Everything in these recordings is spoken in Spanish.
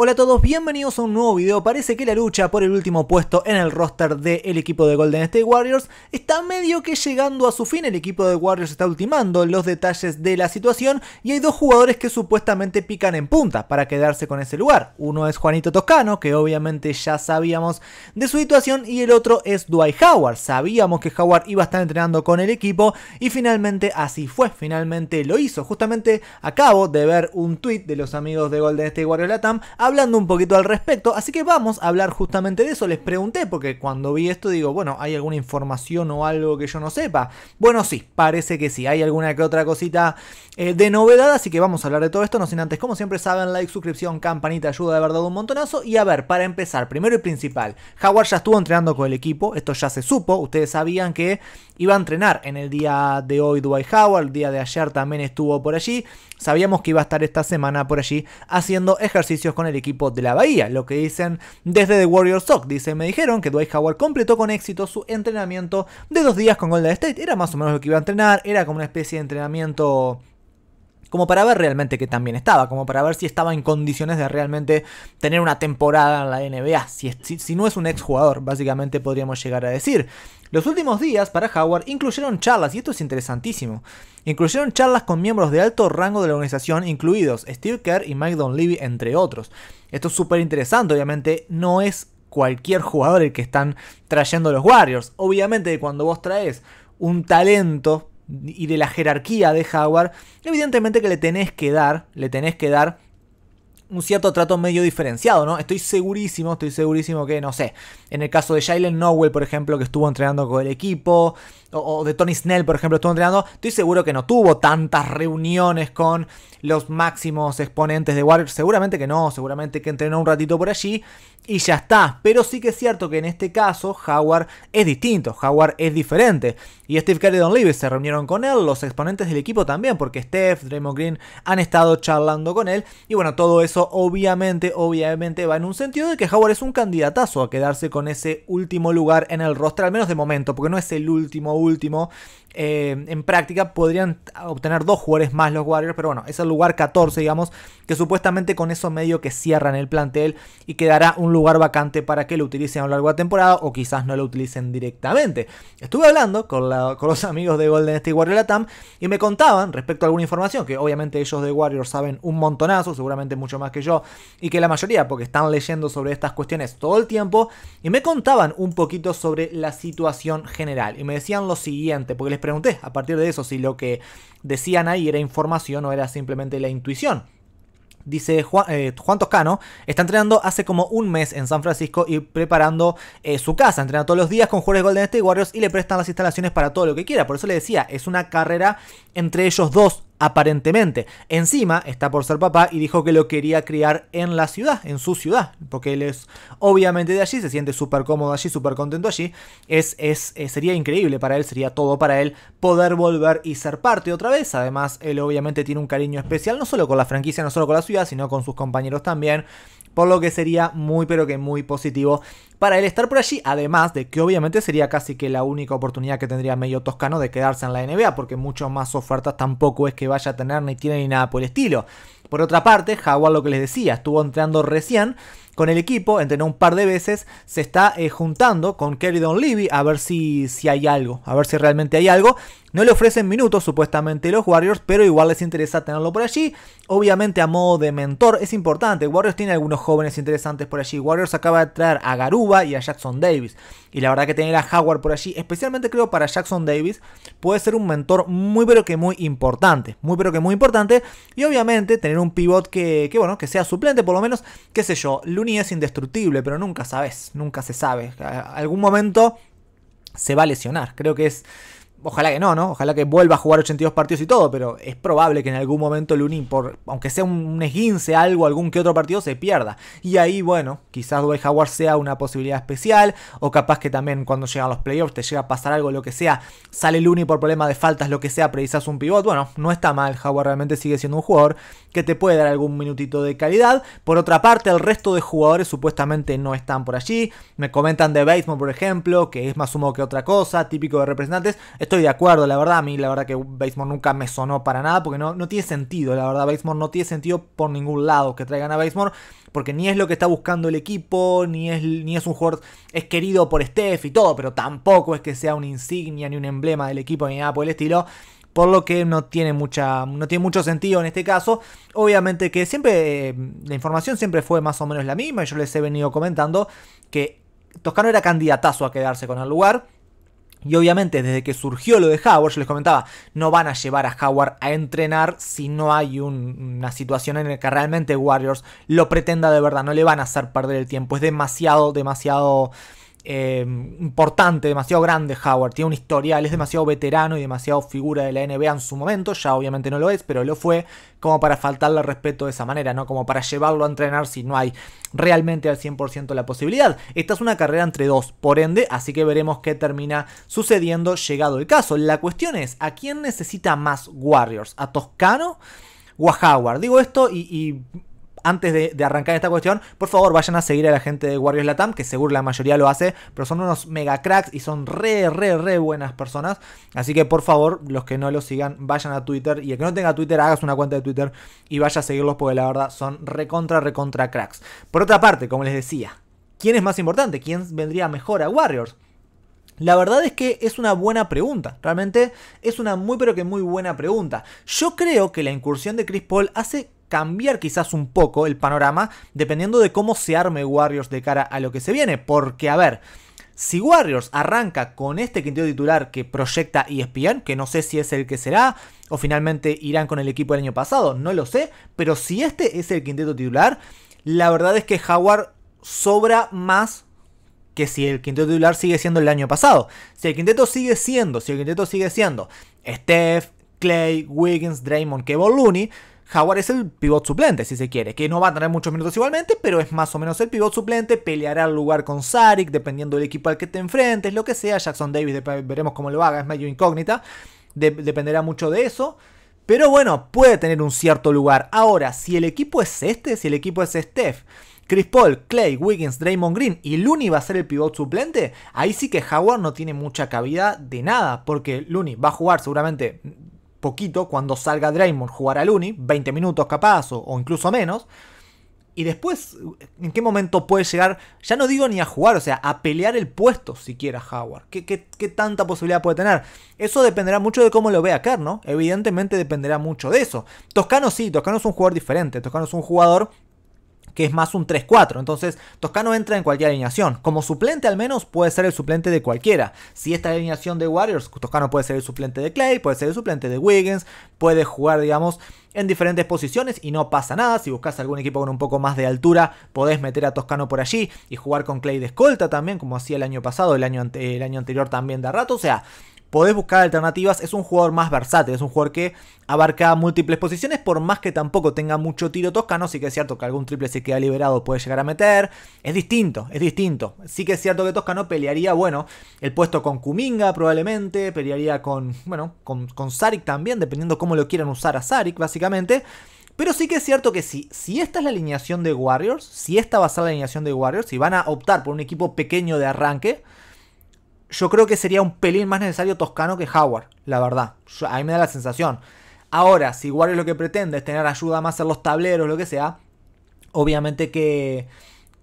Hola a todos, bienvenidos a un nuevo video. Parece que la lucha por el último puesto en el roster del el equipo de Golden State Warriors está medio que llegando a su fin. El equipo de Warriors está ultimando los detalles de la situación y hay dos jugadores que supuestamente pican en punta para quedarse con ese lugar. Uno es Juanito Toscano, que obviamente ya sabíamos de su situación, y el otro es Dwight Howard. Sabíamos que Howard iba a estar entrenando con el equipo y finalmente así fue, finalmente lo hizo. Justamente acabo de ver un tweet de los amigos de Golden State Warriors Latam hablando un poquito al respecto. Así que vamos a hablar justamente de eso. Les pregunté porque cuando vi esto digo, bueno, ¿hay alguna información o algo que yo no sepa? Bueno, sí, parece que sí. Hay alguna que otra cosita eh, de novedad, así que vamos a hablar de todo esto. No sin antes, como siempre saben, like, suscripción, campanita, ayuda de verdad un montonazo. Y a ver, para empezar, primero y principal, Howard ya estuvo entrenando con el equipo. Esto ya se supo. Ustedes sabían que iba a entrenar en el día de hoy Dwight Howard. El día de ayer también estuvo por allí. Sabíamos que iba a estar esta semana por allí haciendo ejercicios con el equipo de la Bahía, lo que dicen desde The Warrior Sock, Dice, me dijeron que Dwight Howard completó con éxito su entrenamiento de dos días con Golden State. Era más o menos lo que iba a entrenar, era como una especie de entrenamiento como para ver realmente que también estaba, como para ver si estaba en condiciones de realmente tener una temporada en la NBA, si, no es un jugador básicamente podríamos llegar a decir. Los últimos días para Howard incluyeron charlas, y esto es interesantísimo, incluyeron charlas con miembros de alto rango de la organización, incluidos Steve Kerr y Mike Donlevy, entre otros. Esto es súper interesante, obviamente no es cualquier jugador el que están trayendo los Warriors. Obviamente cuando vos traes un talento y de la jerarquía de Howard, evidentemente que le tenés que dar, le tenés que dar un cierto trato medio diferenciado, ¿no? Estoy segurísimo, estoy segurísimo que, no sé, en el caso de Jalen Nowell, por ejemplo, que estuvo entrenando con el equipo, o, o, de Tony Snell, por ejemplo, estuvo entrenando, estoy seguro que no tuvo tantas reuniones con los máximos exponentes de Warriors, seguramente que no, seguramente que entrenó un ratito por allí, y ya está. Pero sí que es cierto que en este caso Howard es distinto, Howard es diferente. Y Steve Carey y Don Levy se reunieron con él, los exponentes del equipo también, porque Steph, Draymond Green han estado charlando con él. Y bueno, todo eso obviamente, obviamente va en un sentido de que Howard es un candidatazo a quedarse con ese último lugar en el roster, al menos de momento, porque no es el último último. Eh, en práctica podrían obtener dos jugadores más los Warriors, pero bueno, es el lugar 14, digamos, que supuestamente con eso medio que cierran el plantel y quedará un lugar vacante para que lo utilicen a lo largo de la temporada o quizás no lo utilicen directamente. Estuve hablando con, los amigos de Golden State Warriors Latam y me contaban respecto a alguna información, que obviamente ellos de Warriors saben un montonazo, seguramente mucho más que yo, y que la mayoría, porque están leyendo sobre estas cuestiones todo el tiempo, y me contaban un poquito sobre la situación general, y me decían lo siguiente, porque les pregunté a partir de eso si lo que decían ahí era información o era simplemente la intuición. Dice Juan, eh, Toscano, está entrenando hace como un mes en San Francisco y preparando eh, su casa. Entrena todos los días con jugadores Golden State Warriors y le prestan las instalaciones para todo lo que quiera. Por eso le decía, es una carrera entre ellos dos aparentemente. Encima está por ser papá y dijo que lo quería criar en la ciudad, en su ciudad, porque él es obviamente de allí, se siente súper cómodo allí, súper contento allí. Es, es, eh, sería increíble para él, sería todo para él poder volver y ser parte otra vez. Además, él obviamente tiene un cariño especial, no solo con la franquicia, no solo con la ciudad, sino con sus compañeros también por lo que sería muy pero que muy positivo para él estar por allí, además de que obviamente sería casi que la única oportunidad que tendría medio toscano de quedarse en la NBA, porque muchas más ofertas tampoco es que vaya a tener ni tiene ni nada por el estilo. Por otra parte, Jaguar lo que les decía, estuvo entrando recién con el equipo, entrenó un par de veces, se está eh, juntando con Kerry Don Levy a ver si, si hay algo, a ver si realmente hay algo. No le ofrecen minutos supuestamente los Warriors, pero igual les interesa tenerlo por allí. Obviamente a modo de mentor es importante. Warriors tiene algunos jóvenes interesantes por allí. Warriors acaba de traer a Garuba y a Jackson Davis. Y la verdad que tener a Howard por allí, especialmente creo para Jackson Davis, puede ser un mentor muy pero que muy importante. Muy pero que muy importante. Y obviamente tener un pivot que, que bueno, que sea suplente por lo menos, qué sé yo. Looney es indestructible, pero nunca sabes, nunca se sabe. A algún momento se va a lesionar. Creo que es Ojalá que no, ¿no? Ojalá que vuelva a jugar 82 partidos y todo, pero es probable que en algún momento Lunin, por, aunque sea un esguince, algo, algún que otro partido, se pierda. Y ahí, bueno, quizás Dwight Howard sea una posibilidad especial, o capaz que también cuando llegan los playoffs te llega a pasar algo, lo que sea, sale Lunin por problema de faltas, lo que sea, precisas un pivot. Bueno, no está mal, Howard realmente sigue siendo un jugador que te puede dar algún minutito de calidad. Por otra parte, el resto de jugadores supuestamente no están por allí. Me comentan de Bateman, por ejemplo, que es más humo que otra cosa, típico de representantes Estoy de acuerdo, la verdad, a mí la verdad que Basemore nunca me sonó para nada porque no, no tiene sentido, la verdad, Basemore no tiene sentido por ningún lado que traigan a Basemore porque ni es lo que está buscando el equipo, ni es, ni es un jugador, es querido por Steph y todo, pero tampoco es que sea una insignia ni un emblema del equipo ni nada por el estilo por lo que no tiene mucha no tiene mucho sentido en este caso obviamente que siempre la información siempre fue más o menos la misma yo les he venido comentando que Toscano era candidatazo a quedarse con el lugar y obviamente desde que surgió lo de Howard, yo les comentaba, no van a llevar a Howard a entrenar si no hay una situación en la que realmente Warriors lo pretenda de verdad, no le van a hacer perder el tiempo, es demasiado, demasiado Em, importante, demasiado grande Howard, tiene un historial, es demasiado veterano y demasiado figura de la NBA en su momento, ya obviamente no lo es, pero lo fue, como para faltarle respeto de esa manera, ¿no? Como para llevarlo a entrenar si no hay realmente al 100% la posibilidad. Esta es una carrera entre dos, por ende, así que veremos qué termina sucediendo llegado el caso. La cuestión es, ¿a quién necesita más Warriors? ¿A Toscano? o a Howard. Digo esto y antes de, arrancar esta cuestión, por favor vayan a seguir a la gente de Warriors Latam, que seguro la mayoría lo hace, pero son unos mega cracks y son re, re, re buenas personas. Así que por favor, los que no lo sigan, vayan a Twitter y el que no tenga Twitter, hagas una cuenta de Twitter y vaya a seguirlos porque la verdad son recontra, recontra cracks. Por otra parte, como les decía, ¿quién es más importante? ¿Quién vendría mejor a Warriors? La verdad es que es una buena pregunta, realmente es una muy pero que muy buena pregunta. Yo creo que la incursión de Chris Paul hace cambiar quizás un poco el panorama dependiendo de cómo se arme Warriors de cara a lo que se viene. Porque, a ver, si Warriors arranca con este quinteto titular que proyecta y e ESPN, que no sé si es el que será o finalmente irán con el equipo del año pasado, no lo sé, pero si este es el quinteto titular, la verdad es que Howard sobra más que si el quinteto titular sigue siendo el año pasado. Si el quinteto sigue siendo, si el quinteto sigue siendo Steph, Clay, Wiggins, Draymond, Kevin Looney, Howard es el pivot suplente, si se quiere, que no va a tener muchos minutos igualmente, pero es más o menos el pivot suplente, peleará el lugar con Saric, dependiendo del equipo al que te enfrentes, lo que sea, Jackson Davis, veremos cómo lo haga, es medio incógnita, dependerá mucho de eso. Pero bueno, puede tener un cierto lugar. Ahora, si el equipo es este, si el equipo es Steph, Chris Paul, Clay, Wiggins, Draymond Green y Looney va a ser el pivot suplente, ahí sí que Howard no tiene mucha cabida de nada, porque Looney va a jugar seguramente poquito cuando salga Draymond jugar a Looney, 20 minutos capaz o, incluso menos. Y después, ¿en qué momento puede llegar? Ya no digo ni a jugar, o sea, a pelear el puesto siquiera Howard. ¿Qué, qué tanta posibilidad puede tener? Eso dependerá mucho de cómo lo vea Kerr, ¿no? Evidentemente dependerá mucho de eso. Toscano sí, Toscano es un jugador diferente. Toscano es un jugador que es más un 3-4. Entonces, Toscano entra en cualquier alineación. Como suplente al menos puede ser el suplente de cualquiera. Si esta alineación de Warriors, Toscano puede ser el suplente de Clay, puede ser el suplente de Wiggins, puede jugar, digamos, en diferentes posiciones y no pasa nada. Si buscas algún equipo con un poco más de altura, podés meter a Toscano por allí y jugar con Clay de escolta también, como hacía el año pasado, el año, el año anterior también de rato. O sea, podés buscar alternativas. Es un jugador más versátil, es un jugador que abarca múltiples posiciones, por más que tampoco tenga mucho tiro toscano. Sí que es cierto que algún triple se queda liberado, puede llegar a meter. Es distinto, es distinto. Sí que es cierto que Toscano pelearía, bueno, el puesto con Kuminga probablemente, pelearía con, bueno, con, con también, dependiendo cómo lo quieran usar a Saric básicamente. Pero sí que es cierto que si, si esta es la alineación de Warriors, si esta va a ser la alineación de Warriors, si van a optar por un equipo pequeño de arranque, yo creo que sería un pelín más necesario Toscano que Howard, la verdad. a mí me da la sensación. Ahora, si es lo que pretende es tener ayuda más en los tableros, lo que sea, obviamente que,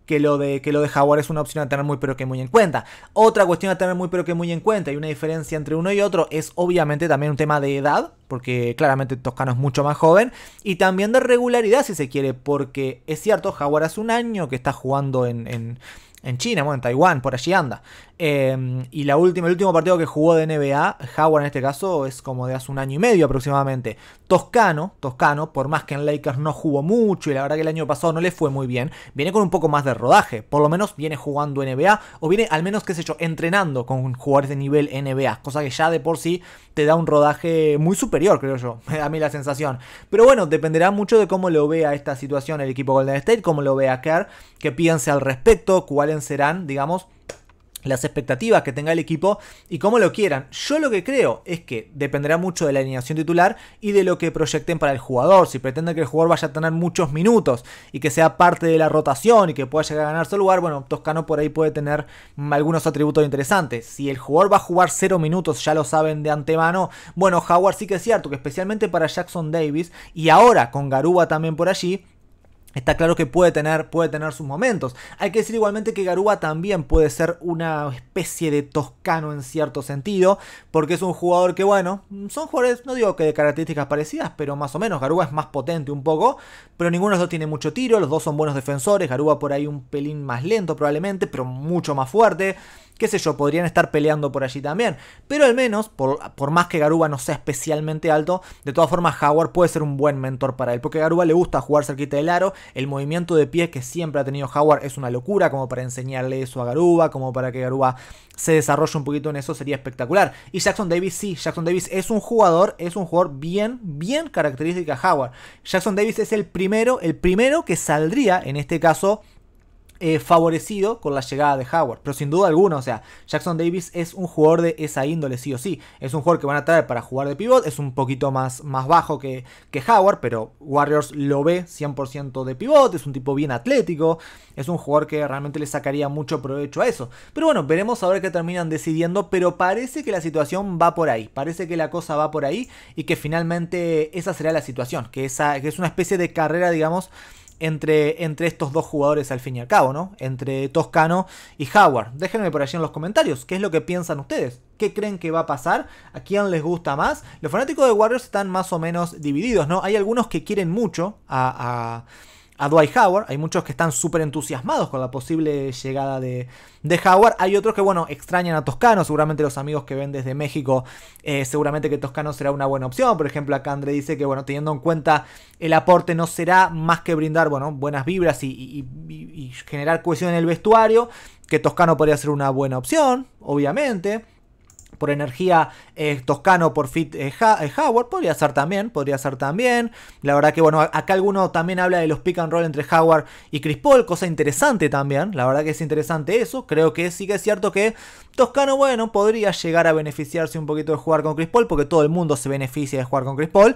que, lo, de, que lo de Howard es una opción a tener muy pero que muy en cuenta. Otra cuestión a tener muy pero que muy en cuenta y una diferencia entre uno y otro es obviamente también un tema de edad, porque claramente Toscano es mucho más joven, y también de regularidad si se quiere, porque es cierto, Howard hace un año que está jugando en, en China, bueno, en Taiwán, por allí anda. Em, y la última, el último partido que jugó de NBA, Howard en este caso, es como de hace un año y medio aproximadamente. Toscano, Toscano, por más que en Lakers no jugó mucho y la verdad que el año pasado no le fue muy bien, viene con un poco más de rodaje. Por lo menos viene jugando NBA o viene al menos, qué sé yo, entrenando con jugadores de nivel NBA, cosa que ya de por sí te da un rodaje muy superior, creo yo. Me da a mí la sensación. Pero bueno, dependerá mucho de cómo lo vea esta situación el equipo Golden State, cómo lo vea Kerr, qué piense al respecto, cuáles serán, digamos las expectativas que tenga el equipo y cómo lo quieran. Yo lo que creo es que dependerá mucho de la alineación titular y de lo que proyecten para el jugador. Si pretenden que el jugador vaya a tener muchos minutos y que sea parte de la rotación y que pueda llegar a ganar su lugar, bueno, Toscano por ahí puede tener mm, algunos atributos interesantes. Si el jugador va a jugar cero minutos, ya lo saben de antemano, bueno, Howard sí que es cierto, que especialmente para Jackson Davis y ahora con Garuba también por allí, Está claro que puede tener, puede tener sus momentos. Hay que decir igualmente que Garúa también puede ser una especie de toscano en cierto sentido, porque es un jugador que, bueno, son jugadores, no digo que de características parecidas, pero más o menos. Garúa es más potente un poco, pero ninguno de los dos tiene mucho tiro, los dos son buenos defensores. Garúa por ahí un pelín más lento probablemente, pero mucho más fuerte qué sé yo, podrían estar peleando por allí también. Pero al menos, por, más que Garuba no sea especialmente alto, de todas formas Howard puede ser un buen mentor para él, porque Garuba le gusta jugar cerquita del aro, el movimiento de pies que siempre ha tenido Howard es una locura, como para enseñarle eso a Garuba, como para que Garuba se desarrolle un poquito en eso, sería espectacular. Y Jackson Davis sí, Jackson Davis es un jugador, es un jugador bien, bien a Howard. Jackson Davis es el primero, el primero que saldría, en este caso, eh, favorecido con la llegada de Howard. Pero sin duda alguna, o sea, Jackson Davis es un jugador de esa índole, sí o sí. Es un jugador que van a traer para jugar de pivot. Es un poquito más, más bajo que, que Howard, pero Warriors lo ve 100% de pivot. Es un tipo bien atlético. Es un jugador que realmente le sacaría mucho provecho a eso. Pero bueno, veremos ahora ver qué terminan decidiendo. Pero parece que la situación va por ahí. Parece que la cosa va por ahí. Y que finalmente esa será la situación. Que, esa, que es una especie de carrera, digamos entre, estos dos jugadores al fin y al cabo, ¿no? Entre Toscano y Howard. Déjenme por allí en los comentarios qué es lo que piensan ustedes. ¿Qué creen que va a pasar? ¿A quién les gusta más? Los fanáticos de Warriors están más o menos divididos, ¿no? Hay algunos que quieren mucho a a Dwight Howard. Hay muchos que están súper entusiasmados con la posible llegada de, de, Howard. Hay otros que, bueno, extrañan a Toscano. Seguramente los amigos que ven desde México, eh, seguramente que Toscano será una buena opción. Por ejemplo, acá André dice que, bueno, teniendo en cuenta el aporte, no será más que brindar, bueno, buenas vibras y, y generar cohesión en el vestuario. Que Toscano podría ser una buena opción, obviamente por energía eh, Toscano por Fit eh, eh, Howard, podría ser también, podría ser también. La verdad que bueno, acá alguno también habla de los pick and roll entre Howard y Chris Paul, cosa interesante también, la verdad que es interesante eso, creo que sí que es cierto que Toscano, bueno, podría llegar a beneficiarse un poquito de jugar con Chris Paul, porque todo el mundo se beneficia de jugar con Chris Paul,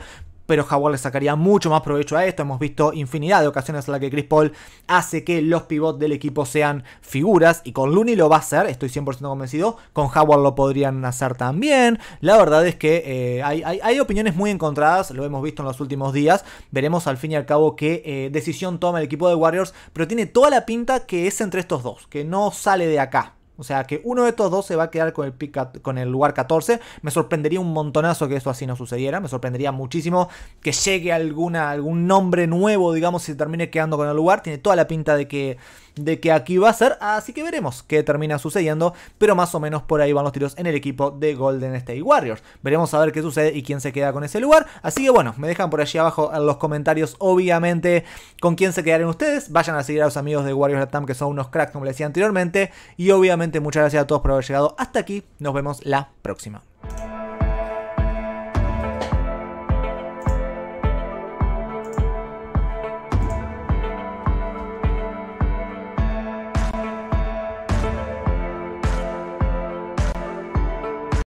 pero Howard le sacaría mucho más provecho a esto. Hemos visto infinidad de ocasiones en las que Chris Paul hace que los pivots del equipo sean figuras y con Looney lo va a hacer, estoy 100% convencido, con Howard lo podrían hacer también. La verdad es que eh, hay, opiniones muy encontradas, lo hemos visto en los últimos días, veremos al fin y al cabo qué eh, decisión toma el equipo de Warriors, pero tiene toda la pinta que es entre estos dos, que no sale de acá. O sea que uno de estos dos se va a quedar con el, con el lugar 14. Me sorprendería un montonazo que esto así no sucediera. Me sorprendería muchísimo que llegue alguna, algún nombre nuevo, digamos, y se termine quedando con el lugar. Tiene toda la pinta de que de que aquí va a ser, así que veremos qué termina sucediendo, pero más o menos por ahí van los tiros en el equipo de Golden State Warriors. Veremos a ver qué sucede y quién se queda con ese lugar, así que bueno, me dejan por allí abajo en los comentarios obviamente con quién se quedarán ustedes, vayan a seguir a los amigos de Warriors Latam que son unos cracks como les decía anteriormente y obviamente muchas gracias a todos por haber llegado hasta aquí, nos vemos la próxima.